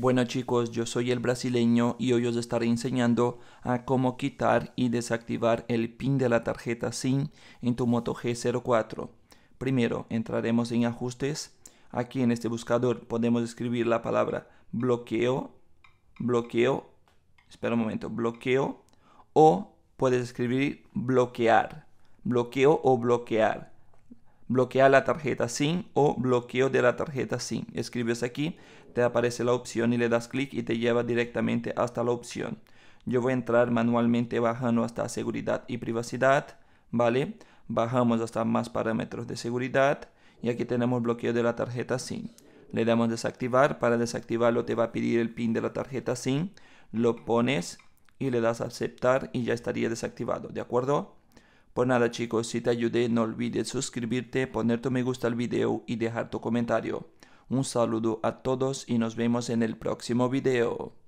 Bueno chicos, yo soy el brasileño y hoy os estaré enseñando a cómo quitar y desactivar el pin de la tarjeta SIM en tu Moto G04. Primero, entraremos en ajustes. Aquí en este buscador podemos escribir la palabra bloqueo, bloqueo, espera un momento, bloqueo o puedes escribir bloquear, bloqueo o bloquear bloquear la tarjeta SIM o bloqueo de la tarjeta SIM. Escribes aquí, te aparece la opción y le das clic y te lleva directamente hasta la opción. Yo voy a entrar manualmente bajando hasta seguridad y privacidad, ¿vale? Bajamos hasta más parámetros de seguridad y aquí tenemos bloqueo de la tarjeta SIM. Le damos desactivar, para desactivarlo te va a pedir el pin de la tarjeta SIM, lo pones y le das aceptar y ya estaría desactivado, ¿de acuerdo? Por pues nada chicos, si te ayudé no olvides suscribirte, poner tu me gusta al video y dejar tu comentario. Un saludo a todos y nos vemos en el próximo video.